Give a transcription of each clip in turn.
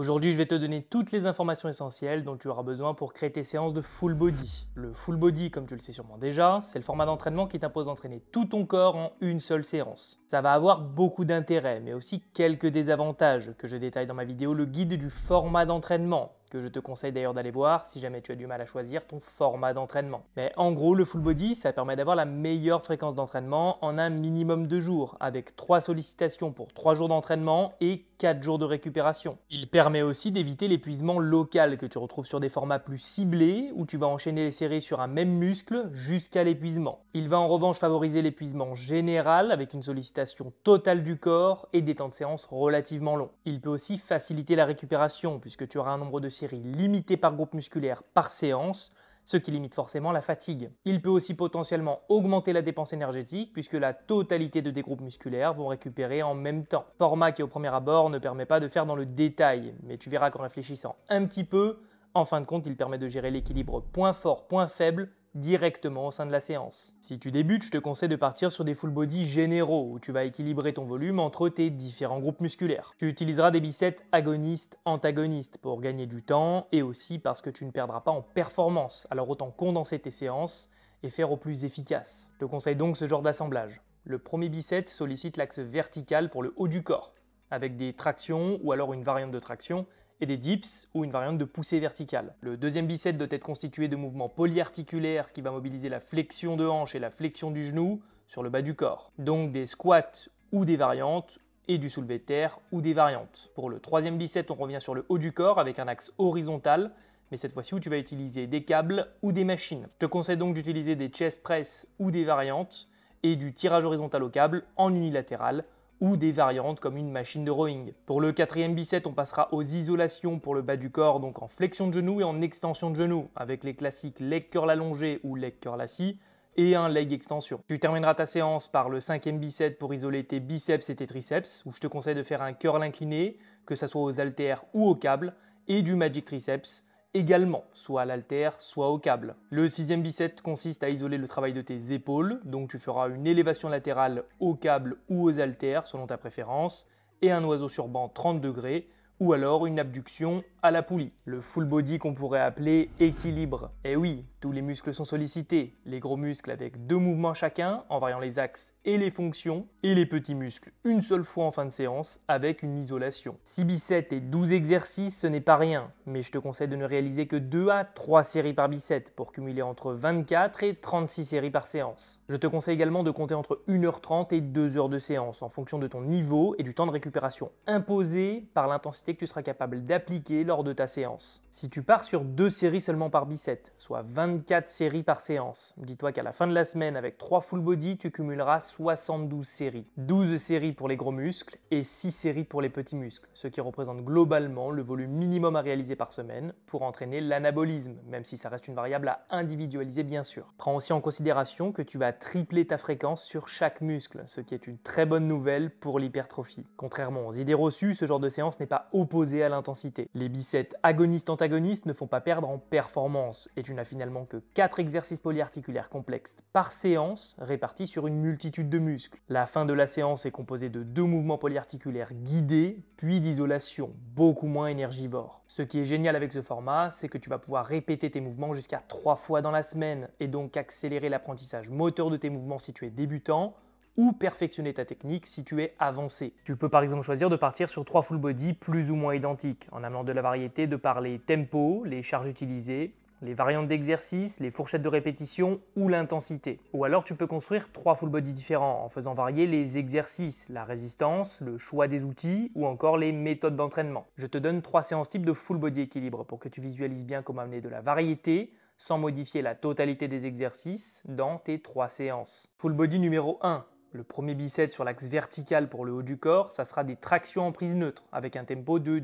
Aujourd'hui, je vais te donner toutes les informations essentielles dont tu auras besoin pour créer tes séances de full body. Le full body, comme tu le sais sûrement déjà, c'est le format d'entraînement qui t'impose d'entraîner tout ton corps en une seule séance. Ça va avoir beaucoup d'intérêt, mais aussi quelques désavantages que je détaille dans ma vidéo Le guide du format d'entraînement que je te conseille d'ailleurs d'aller voir si jamais tu as du mal à choisir ton format d'entraînement. Mais en gros, le full body, ça permet d'avoir la meilleure fréquence d'entraînement en un minimum de jours, avec 3 sollicitations pour 3 jours d'entraînement et 4 jours de récupération. Il permet aussi d'éviter l'épuisement local que tu retrouves sur des formats plus ciblés où tu vas enchaîner les séries sur un même muscle jusqu'à l'épuisement. Il va en revanche favoriser l'épuisement général avec une sollicitation totale du corps et des temps de séance relativement longs. Il peut aussi faciliter la récupération puisque tu auras un nombre de séries limité par groupe musculaire par séance ce qui limite forcément la fatigue. Il peut aussi potentiellement augmenter la dépense énergétique puisque la totalité de des groupes musculaires vont récupérer en même temps. Format qui au premier abord ne permet pas de faire dans le détail, mais tu verras qu'en réfléchissant un petit peu, en fin de compte, il permet de gérer l'équilibre point fort, point faible directement au sein de la séance. Si tu débutes, je te conseille de partir sur des full body généraux où tu vas équilibrer ton volume entre tes différents groupes musculaires. Tu utiliseras des biceps agonistes, antagonistes pour gagner du temps et aussi parce que tu ne perdras pas en performance, alors autant condenser tes séances et faire au plus efficace. Je te conseille donc ce genre d'assemblage. Le premier biceps sollicite l'axe vertical pour le haut du corps, avec des tractions ou alors une variante de traction et des dips ou une variante de poussée verticale. Le deuxième bicep doit être constitué de mouvements polyarticulaires qui va mobiliser la flexion de hanche et la flexion du genou sur le bas du corps. Donc des squats ou des variantes et du soulevé de terre ou des variantes. Pour le troisième bicep, on revient sur le haut du corps avec un axe horizontal mais cette fois-ci où tu vas utiliser des câbles ou des machines. Je te conseille donc d'utiliser des chest press ou des variantes et du tirage horizontal au câble en unilatéral ou des variantes comme une machine de rowing. Pour le quatrième bicep, on passera aux isolations pour le bas du corps, donc en flexion de genou et en extension de genou, avec les classiques leg curl allongé ou leg curl assis, et un leg extension. Tu termineras ta séance par le cinquième bicep pour isoler tes biceps et tes triceps, où je te conseille de faire un curl incliné, que ce soit aux haltères ou aux câbles, et du magic triceps, également, soit à l'altère, soit au câble. Le sixième bicep consiste à isoler le travail de tes épaules, donc tu feras une élévation latérale au câble ou aux haltères selon ta préférence, et un oiseau sur banc 30 degrés ou alors une abduction à la poulie, le full body qu'on pourrait appeler équilibre. Et eh oui, tous les muscles sont sollicités, les gros muscles avec deux mouvements chacun, en variant les axes et les fonctions, et les petits muscles une seule fois en fin de séance avec une isolation. 6 biceps et 12 exercices, ce n'est pas rien, mais je te conseille de ne réaliser que 2 à 3 séries par biceps pour cumuler entre 24 et 36 séries par séance. Je te conseille également de compter entre 1h30 et 2h de séance en fonction de ton niveau et du temps de récupération imposé par l'intensité que tu seras capable d'appliquer lors de ta séance. Si tu pars sur deux séries seulement par biceps, soit 24 séries par séance, dis-toi qu'à la fin de la semaine, avec 3 full body, tu cumuleras 72 séries. 12 séries pour les gros muscles et 6 séries pour les petits muscles, ce qui représente globalement le volume minimum à réaliser par semaine pour entraîner l'anabolisme, même si ça reste une variable à individualiser bien sûr. Prends aussi en considération que tu vas tripler ta fréquence sur chaque muscle, ce qui est une très bonne nouvelle pour l'hypertrophie. Contrairement aux idées reçues, ce genre de séance n'est pas opposé à l'intensité. Les biceps agonistes-antagonistes ne font pas perdre en performance, et tu n'as finalement que 4 exercices polyarticulaires complexes par séance, répartis sur une multitude de muscles. La fin de la séance est composée de deux mouvements polyarticulaires guidés, puis d'isolation, beaucoup moins énergivore. Ce qui est génial avec ce format, c'est que tu vas pouvoir répéter tes mouvements jusqu'à 3 fois dans la semaine, et donc accélérer l'apprentissage moteur de tes mouvements si tu es débutant, ou perfectionner ta technique si tu es avancé. Tu peux par exemple choisir de partir sur trois full body plus ou moins identiques, en amenant de la variété de par les tempos, les charges utilisées, les variantes d'exercice, les fourchettes de répétition ou l'intensité. Ou alors tu peux construire trois full body différents en faisant varier les exercices, la résistance, le choix des outils ou encore les méthodes d'entraînement. Je te donne trois séances type de full body équilibre pour que tu visualises bien comment amener de la variété sans modifier la totalité des exercices dans tes trois séances. Full body numéro 1, le premier bicep sur l'axe vertical pour le haut du corps, ça sera des tractions en prise neutre avec un tempo de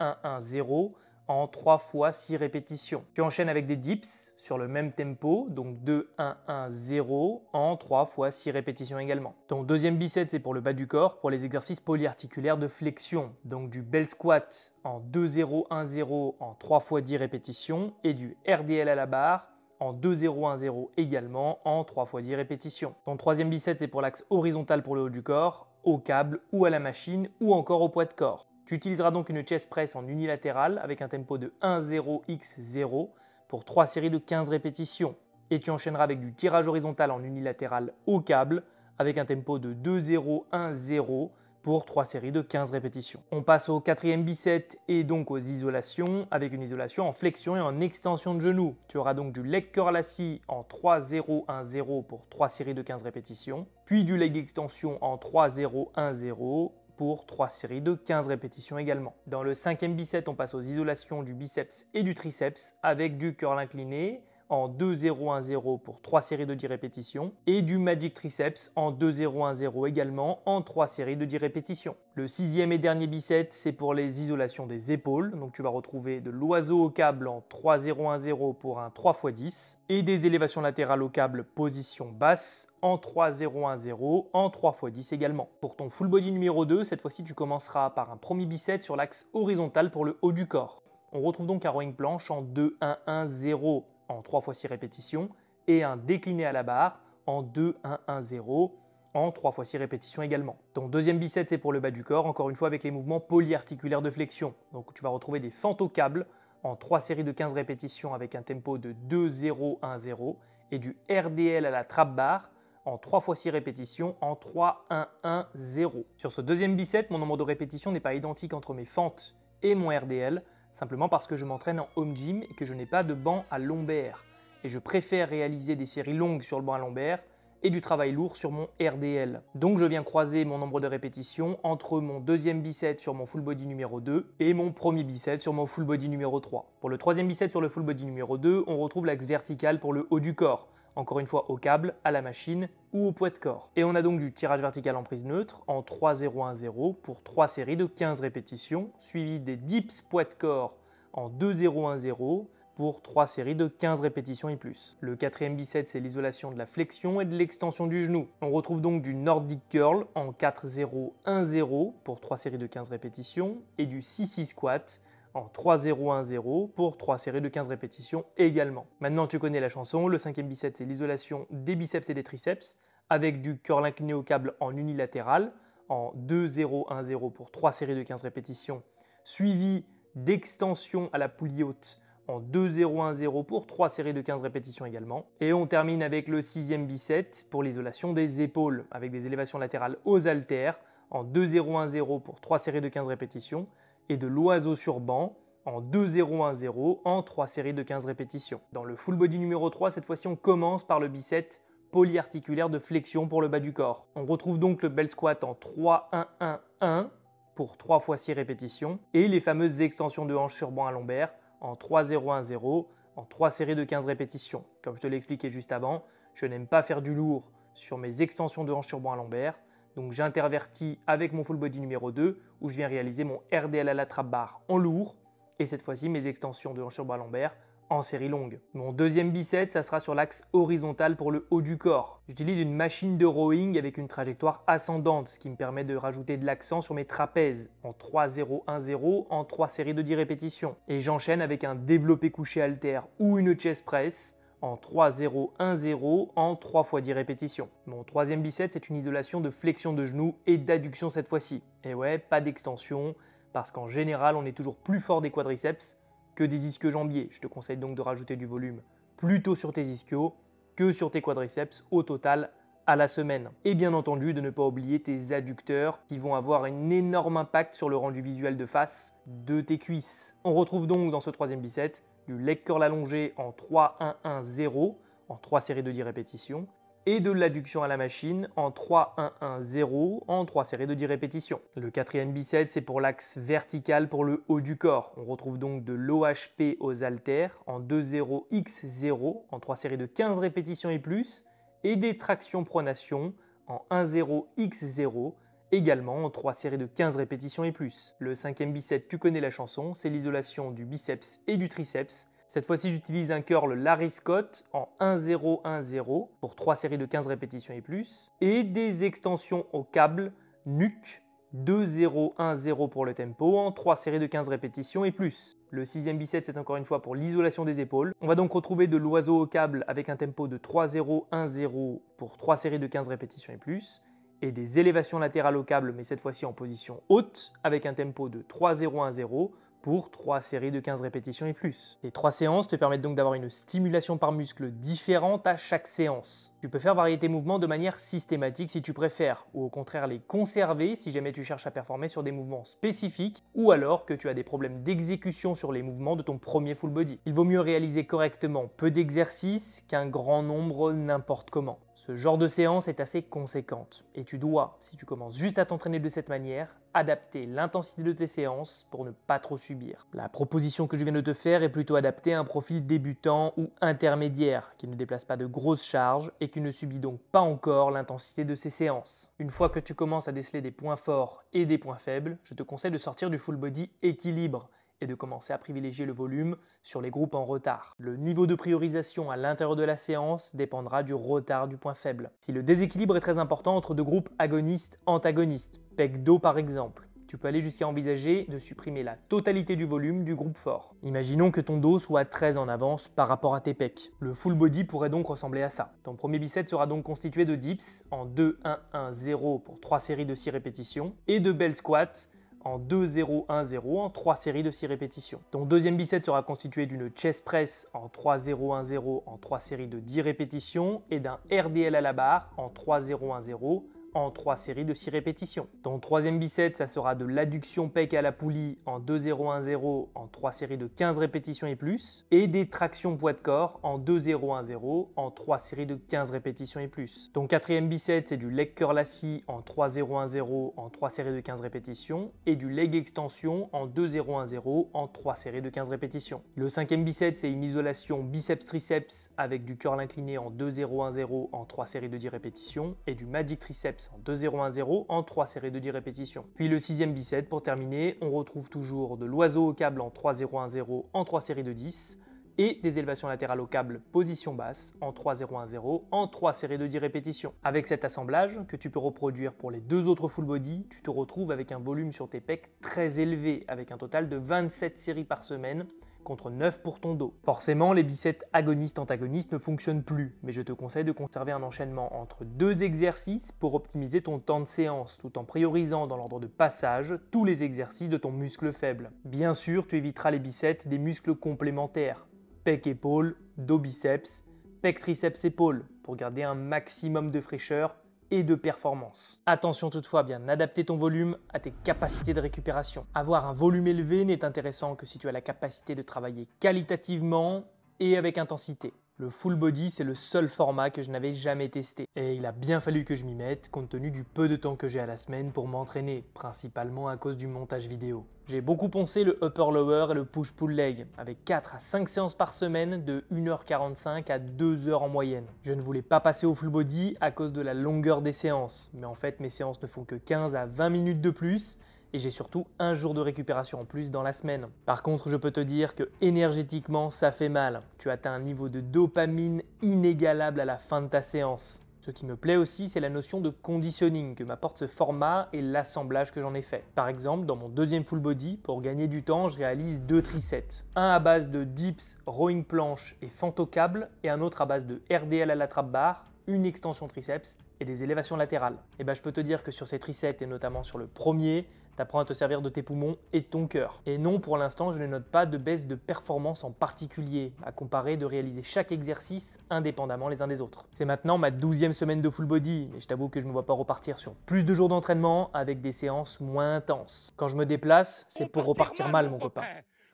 2-1-1-0 en 3 fois 6 répétitions. Tu enchaînes avec des dips sur le même tempo, donc 2-1-1-0 en 3 fois 6 répétitions également. Ton deuxième bicep, c'est pour le bas du corps, pour les exercices polyarticulaires de flexion, donc du bell squat en 2-0-1-0 en 3 fois 10 répétitions et du RDL à la barre en 2-0-1-0 également en 3 x 10 répétitions. Ton troisième bicep, c'est pour l'axe horizontal pour le haut du corps, au câble ou à la machine ou encore au poids de corps. Tu utiliseras donc une chest press en unilatéral avec un tempo de 1-0-x-0 pour 3 séries de 15 répétitions. Et tu enchaîneras avec du tirage horizontal en unilatéral au câble avec un tempo de 2-0-1-0 pour 3 séries de 15 répétitions. On passe au quatrième bicep et donc aux isolations, avec une isolation en flexion et en extension de genou. Tu auras donc du leg curl assis en 3-0-1-0 pour 3 séries de 15 répétitions, puis du leg extension en 3-0-1-0 pour 3 séries de 15 répétitions également. Dans le cinquième bicep, on passe aux isolations du biceps et du triceps avec du curl incliné, en 2-0-1-0 pour 3 séries de 10 répétitions et du Magic Triceps en 2-0-1-0 également en 3 séries de 10 répétitions. Le sixième et dernier bicep, c'est pour les isolations des épaules, donc tu vas retrouver de l'oiseau au câble en 3-0-1-0 pour un 3x10 et des élévations latérales au câble position basse en 3-0-1-0 en 3x10 également. Pour ton full body numéro 2, cette fois-ci tu commenceras par un premier bicep sur l'axe horizontal pour le haut du corps. On retrouve donc un rowing planche en 2-1-1-0 en 3 x 6 répétitions et un décliné à la barre en 2-1-1-0 en 3 x 6 répétitions également. Donc deuxième bicep, c'est pour le bas du corps, encore une fois avec les mouvements polyarticulaires de flexion. Donc tu vas retrouver des câbles en 3 séries de 15 répétitions avec un tempo de 2-0-1-0 et du RDL à la trappe barre en 3 x 6 répétitions en 3-1-1-0. Sur ce deuxième bicep, mon nombre de répétitions n'est pas identique entre mes fentes et mon RDL, simplement parce que je m'entraîne en home gym et que je n'ai pas de banc à lombaire. Et je préfère réaliser des séries longues sur le banc à lombaire et du travail lourd sur mon RDL. Donc je viens croiser mon nombre de répétitions entre mon deuxième bicep sur mon full body numéro 2 et mon premier bicep sur mon full body numéro 3. Pour le troisième bicep sur le full body numéro 2, on retrouve l'axe vertical pour le haut du corps, encore une fois au câble, à la machine ou au poids de corps. Et on a donc du tirage vertical en prise neutre en 3-0-1-0 pour 3 séries de 15 répétitions, suivi des dips poids de corps en 2-0-1-0 pour 3 séries de 15 répétitions et plus. Le quatrième bicep, c'est l'isolation de la flexion et de l'extension du genou. On retrouve donc du Nordic Curl en 4-0-1-0 pour 3 séries de 15 répétitions et du 6-6 squat en 3-0-1-0 pour 3 séries de 15 répétitions également. Maintenant tu connais la chanson, le cinquième bicep c'est l'isolation des biceps et des triceps avec du curl incliné au câble en unilatéral en 2-0-1-0 pour 3 séries de 15 répétitions suivi d'extension à la poulie haute en 2-0-1-0 pour 3 séries de 15 répétitions également. Et on termine avec le 6ème bicep pour l'isolation des épaules avec des élévations latérales aux haltères en 2-0-1-0 pour 3 séries de 15 répétitions et de l'oiseau sur banc en 2-0-1-0 en 3 séries de 15 répétitions. Dans le full body numéro 3, cette fois-ci on commence par le biceps polyarticulaire de flexion pour le bas du corps. On retrouve donc le bel squat en 3-1-1-1 pour 3 fois 6 répétitions et les fameuses extensions de hanches sur banc à lombaire en 3-0-1-0, en 3 séries de 15 répétitions. Comme je te l'ai expliqué juste avant, je n'aime pas faire du lourd sur mes extensions de hanche sur banc à lombaire, donc j'intervertis avec mon full body numéro 2 où je viens réaliser mon RDL à la trappe barre en lourd et cette fois-ci mes extensions de hanche sur à lombaire en série longue. Mon deuxième bicep, ça sera sur l'axe horizontal pour le haut du corps. J'utilise une machine de rowing avec une trajectoire ascendante, ce qui me permet de rajouter de l'accent sur mes trapèzes en 3-0-1-0 en 3 séries de 10 répétitions. Et j'enchaîne avec un développé couché alter ou une chest press en 3-0-1-0 en 3 fois 10 répétitions. Mon troisième bicep, c'est une isolation de flexion de genoux et d'adduction cette fois-ci. Et ouais, pas d'extension, parce qu'en général, on est toujours plus fort des quadriceps que des ischios jambiers Je te conseille donc de rajouter du volume plutôt sur tes ischios que sur tes quadriceps au total à la semaine. Et bien entendu, de ne pas oublier tes adducteurs qui vont avoir un énorme impact sur le rendu visuel de face de tes cuisses. On retrouve donc dans ce troisième bicep du leg curl allongé en 3-1-1-0 en 3 séries de 10 répétitions, et de l'adduction à la machine en 3-1-1-0 en 3 séries de 10 répétitions. Le quatrième bicep, c'est pour l'axe vertical pour le haut du corps. On retrouve donc de l'OHP aux haltères en 2-0-X0 en 3 séries de 15 répétitions et plus, et des tractions pronation en 1-0-X0 également en 3 séries de 15 répétitions et plus. Le cinquième bicep, tu connais la chanson, c'est l'isolation du biceps et du triceps cette fois-ci, j'utilise un curl Larry Scott en 1-0-1-0 pour 3 séries de 15 répétitions et plus. Et des extensions au câble nuque 2-0-1-0 pour le tempo en 3 séries de 15 répétitions et plus. Le sixième bicep, c'est encore une fois pour l'isolation des épaules. On va donc retrouver de l'oiseau au câble avec un tempo de 3-0-1-0 pour 3 séries de 15 répétitions et plus. Et des élévations latérales au câble, mais cette fois-ci en position haute, avec un tempo de 3-0-1-0 pour 3 séries de 15 répétitions et plus. Les 3 séances te permettent donc d'avoir une stimulation par muscle différente à chaque séance. Tu peux faire varier tes mouvements de manière systématique si tu préfères, ou au contraire les conserver si jamais tu cherches à performer sur des mouvements spécifiques, ou alors que tu as des problèmes d'exécution sur les mouvements de ton premier full body. Il vaut mieux réaliser correctement peu d'exercices qu'un grand nombre n'importe comment. Ce genre de séance est assez conséquente et tu dois, si tu commences juste à t'entraîner de cette manière, adapter l'intensité de tes séances pour ne pas trop subir. La proposition que je viens de te faire est plutôt adaptée à un profil débutant ou intermédiaire qui ne déplace pas de grosses charges et qui ne subit donc pas encore l'intensité de ses séances. Une fois que tu commences à déceler des points forts et des points faibles, je te conseille de sortir du full body équilibre et de commencer à privilégier le volume sur les groupes en retard. Le niveau de priorisation à l'intérieur de la séance dépendra du retard du point faible. Si le déséquilibre est très important entre deux groupes agonistes-antagonistes, pec dos par exemple, tu peux aller jusqu'à envisager de supprimer la totalité du volume du groupe fort. Imaginons que ton dos soit très en avance par rapport à tes pecs. Le full body pourrait donc ressembler à ça. Ton premier bicep sera donc constitué de dips en 2-1-1-0 pour 3 séries de 6 répétitions et de belles squats en 2-0-1-0 en 3 séries de 6 répétitions. Ton deuxième biset sera constitué d'une chest press en 3-0-1-0 en 3 séries de 10 répétitions et d'un RDL à la barre en 3-0-1-0 en 3 séries de 6 répétitions. Ton troisième bicep, ça sera de l'adduction pec à la poulie en 2-0-1-0 en 3 séries de 15 répétitions et plus, et des tractions poids de corps en 2-0-1-0 en 3 séries de 15 répétitions et plus. Ton quatrième bicep, c'est du leg curl assis en 3-0-1-0 en 3 séries de 15 répétitions, et du leg extension en 2-0-1-0 en 3 séries de 15 répétitions. Le cinquième bicep, c'est une isolation biceps-triceps avec du curl incliné en 2-0-1-0 en 3 séries de 10 répétitions, et du magic triceps en 2-0-1-0 en 3 séries de 10 répétitions. Puis le sixième bicep pour terminer, on retrouve toujours de l'oiseau au câble en 3-0-1-0 en 3 séries de 10 et des élévations latérales au câble position basse en 3-0-1-0 en 3 séries de 10 répétitions. Avec cet assemblage, que tu peux reproduire pour les deux autres full body, tu te retrouves avec un volume sur tes pecs très élevé, avec un total de 27 séries par semaine contre 9 pour ton dos. Forcément, les biceps agonistes-antagonistes ne fonctionnent plus, mais je te conseille de conserver un enchaînement entre deux exercices pour optimiser ton temps de séance, tout en priorisant dans l'ordre de passage tous les exercices de ton muscle faible. Bien sûr, tu éviteras les biceps des muscles complémentaires, pec-épaule, dos-biceps, pec-triceps-épaule, pour garder un maximum de fraîcheur et de performance. Attention toutefois à bien adapter ton volume à tes capacités de récupération. Avoir un volume élevé n'est intéressant que si tu as la capacité de travailler qualitativement et avec intensité. Le full body, c'est le seul format que je n'avais jamais testé. Et il a bien fallu que je m'y mette, compte tenu du peu de temps que j'ai à la semaine pour m'entraîner, principalement à cause du montage vidéo. J'ai beaucoup poncé le upper-lower et le push-pull leg, avec 4 à 5 séances par semaine de 1h45 à 2h en moyenne. Je ne voulais pas passer au full body à cause de la longueur des séances, mais en fait mes séances ne font que 15 à 20 minutes de plus, et j'ai surtout un jour de récupération en plus dans la semaine. Par contre, je peux te dire que énergétiquement, ça fait mal. Tu atteins un niveau de dopamine inégalable à la fin de ta séance. Ce qui me plaît aussi, c'est la notion de conditioning que m'apporte ce format et l'assemblage que j'en ai fait. Par exemple, dans mon deuxième full body, pour gagner du temps, je réalise deux triceps. Un à base de dips, rowing planche et fantocable, et un autre à base de RDL à la trappe barre, une extension triceps et des élévations latérales. Et eh ben, je peux te dire que sur ces triceps et notamment sur le premier, T'apprends à te servir de tes poumons et de ton cœur. Et non, pour l'instant, je ne note pas de baisse de performance en particulier, à comparer de réaliser chaque exercice indépendamment les uns des autres. C'est maintenant ma douzième semaine de full body, mais je t'avoue que je ne me vois pas repartir sur plus de jours d'entraînement avec des séances moins intenses. Quand je me déplace, c'est pour repartir mal, mon copain.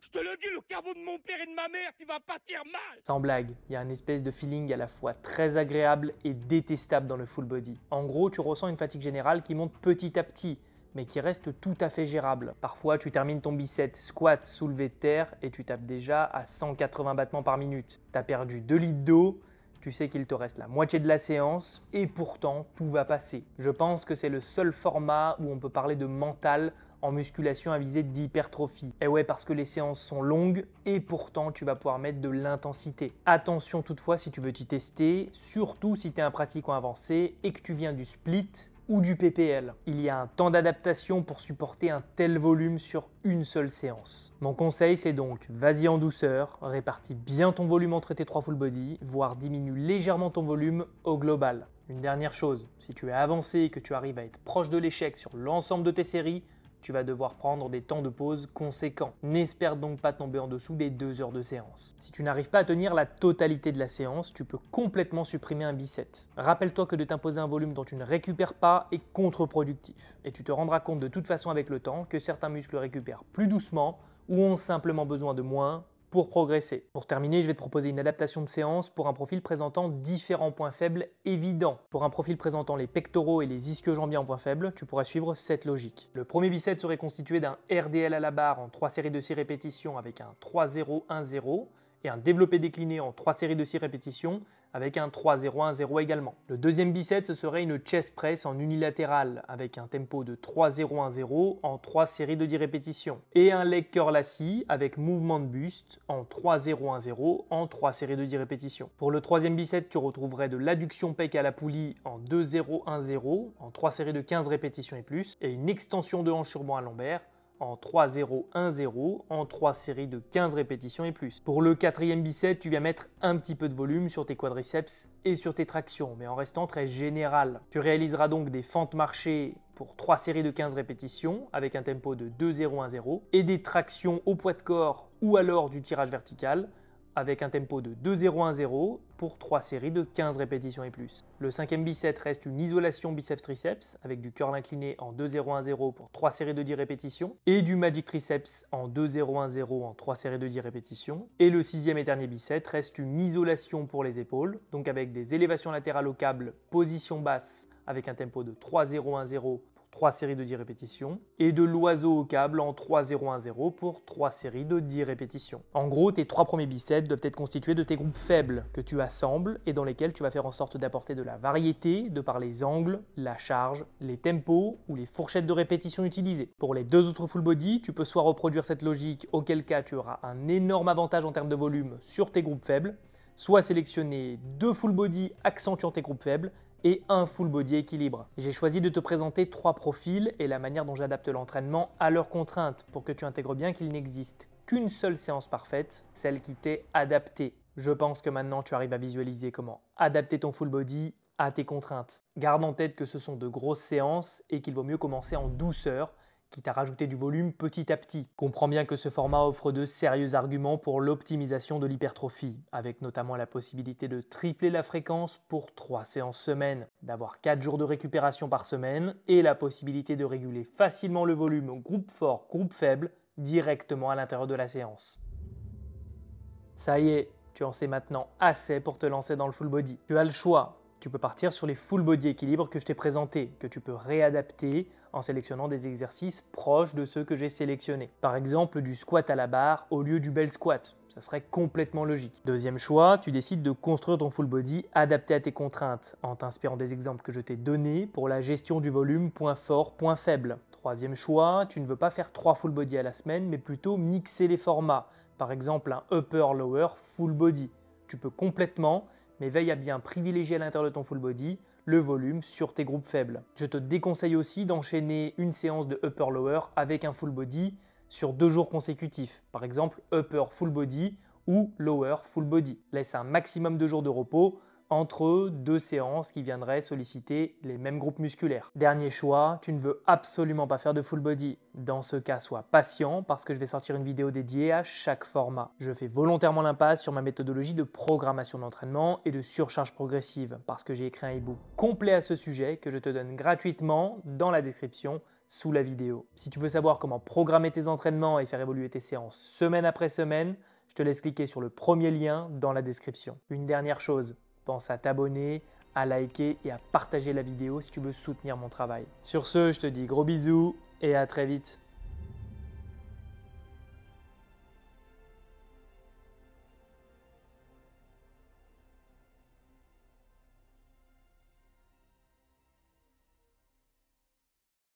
Je te le dis, le de mon père et de ma mère, tu vas partir mal Sans blague, il y a un espèce de feeling à la fois très agréable et détestable dans le full body. En gros, tu ressens une fatigue générale qui monte petit à petit, mais qui reste tout à fait gérable. Parfois, tu termines ton bicep squat soulevé de terre et tu tapes déjà à 180 battements par minute. T'as perdu 2 litres d'eau, tu sais qu'il te reste la moitié de la séance et pourtant tout va passer. Je pense que c'est le seul format où on peut parler de mental en musculation à visée d'hypertrophie. Et eh ouais, parce que les séances sont longues et pourtant tu vas pouvoir mettre de l'intensité. Attention toutefois si tu veux t'y tester, surtout si tu es un pratiquant avancé et que tu viens du split ou du PPL. Il y a un temps d'adaptation pour supporter un tel volume sur une seule séance. Mon conseil c'est donc vas-y en douceur, répartis bien ton volume entre tes trois full body, voire diminue légèrement ton volume au global. Une dernière chose, si tu es avancé et que tu arrives à être proche de l'échec sur l'ensemble de tes séries, tu vas devoir prendre des temps de pause conséquents. N'espère donc pas tomber en dessous des deux heures de séance. Si tu n'arrives pas à tenir la totalité de la séance, tu peux complètement supprimer un bicep. Rappelle-toi que de t'imposer un volume dont tu ne récupères pas est contre-productif. Et tu te rendras compte de toute façon avec le temps que certains muscles récupèrent plus doucement ou ont simplement besoin de moins pour progresser. Pour terminer, je vais te proposer une adaptation de séance pour un profil présentant différents points faibles évidents. Pour un profil présentant les pectoraux et les ischio-jambiers en points faibles, tu pourras suivre cette logique. Le premier bicep serait constitué d'un RDL à la barre en 3 séries de 6 répétitions avec un 3-0-1-0 et un développé décliné en 3 séries de 6 répétitions avec un 3-0-1-0 également. Le deuxième bicep, ce serait une chest press en unilatéral avec un tempo de 3-0-1-0 en 3 séries de 10 répétitions et un leg curl assis avec mouvement de buste en 3-0-1-0 en 3 séries de 10 répétitions. Pour le troisième bicep, tu retrouverais de l'adduction pec à la poulie en 2-0-1-0 en 3 séries de 15 répétitions et plus et une extension de hanche sur à lombaire en 3-0-1-0 en 3 séries de 15 répétitions et plus. Pour le quatrième bicep, tu viens mettre un petit peu de volume sur tes quadriceps et sur tes tractions, mais en restant très général. Tu réaliseras donc des fentes marchées pour 3 séries de 15 répétitions avec un tempo de 2-0-1-0 et des tractions au poids de corps ou alors du tirage vertical avec un tempo de 2-0-1-0 pour 3 séries de 15 répétitions et plus. Le cinquième biceps reste une isolation biceps-triceps avec du curl incliné en 2-0-1-0 pour 3 séries de 10 répétitions et du magic triceps en 2-0-1-0 en 3 séries de 10 répétitions. Et le sixième et dernier biceps reste une isolation pour les épaules, donc avec des élévations latérales au câble, position basse avec un tempo de 3-0-1-0 3 séries de 10 répétitions, et de l'oiseau au câble en 3-0-1-0 pour 3 séries de 10 répétitions. En gros, tes 3 premiers biceps doivent être constitués de tes groupes faibles que tu assembles et dans lesquels tu vas faire en sorte d'apporter de la variété de par les angles, la charge, les tempos ou les fourchettes de répétition utilisées. Pour les deux autres full body, tu peux soit reproduire cette logique, auquel cas tu auras un énorme avantage en termes de volume sur tes groupes faibles, soit sélectionner deux full body accentuant tes groupes faibles, et un full body équilibre. J'ai choisi de te présenter trois profils et la manière dont j'adapte l'entraînement à leurs contraintes pour que tu intègres bien qu'il n'existe qu'une seule séance parfaite, celle qui t'est adaptée. Je pense que maintenant tu arrives à visualiser comment adapter ton full body à tes contraintes. Garde en tête que ce sont de grosses séances et qu'il vaut mieux commencer en douceur quitte à rajouter du volume petit à petit. Comprends bien que ce format offre de sérieux arguments pour l'optimisation de l'hypertrophie, avec notamment la possibilité de tripler la fréquence pour 3 séances semaine, d'avoir 4 jours de récupération par semaine et la possibilité de réguler facilement le volume groupe fort, groupe faible directement à l'intérieur de la séance. Ça y est, tu en sais maintenant assez pour te lancer dans le full body. Tu as le choix tu peux partir sur les full body équilibres que je t'ai présentés, que tu peux réadapter en sélectionnant des exercices proches de ceux que j'ai sélectionnés. Par exemple, du squat à la barre au lieu du bel squat. Ça serait complètement logique. Deuxième choix, tu décides de construire ton full body adapté à tes contraintes en t'inspirant des exemples que je t'ai donnés pour la gestion du volume, point fort, point faible. Troisième choix, tu ne veux pas faire trois full body à la semaine, mais plutôt mixer les formats. Par exemple, un upper-lower full body. Tu peux complètement mais veille à bien privilégier à l'intérieur de ton full body le volume sur tes groupes faibles. Je te déconseille aussi d'enchaîner une séance de upper-lower avec un full body sur deux jours consécutifs, par exemple upper full body ou lower full body. Laisse un maximum de jours de repos entre deux séances qui viendraient solliciter les mêmes groupes musculaires. Dernier choix, tu ne veux absolument pas faire de full body. Dans ce cas, sois patient parce que je vais sortir une vidéo dédiée à chaque format. Je fais volontairement l'impasse sur ma méthodologie de programmation d'entraînement et de surcharge progressive parce que j'ai écrit un e-book complet à ce sujet que je te donne gratuitement dans la description sous la vidéo. Si tu veux savoir comment programmer tes entraînements et faire évoluer tes séances semaine après semaine, je te laisse cliquer sur le premier lien dans la description. Une dernière chose, pense à t'abonner, à liker et à partager la vidéo si tu veux soutenir mon travail. Sur ce, je te dis gros bisous et à très vite.